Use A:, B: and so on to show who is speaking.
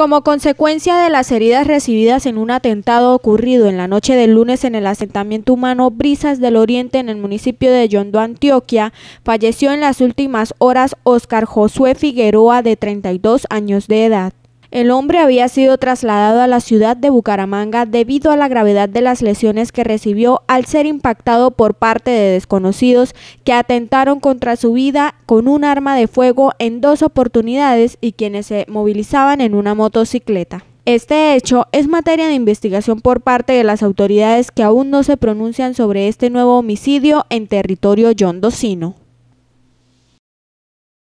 A: Como consecuencia de las heridas recibidas en un atentado ocurrido en la noche del lunes en el asentamiento humano Brisas del Oriente en el municipio de Yondo, Antioquia, falleció en las últimas horas Óscar Josué Figueroa de 32 años de edad. El hombre había sido trasladado a la ciudad de Bucaramanga debido a la gravedad de las lesiones que recibió al ser impactado por parte de desconocidos que atentaron contra su vida con un arma de fuego en dos oportunidades y quienes se movilizaban en una motocicleta. Este hecho es materia de investigación por parte de las autoridades que aún no se pronuncian sobre este nuevo homicidio en territorio yondocino.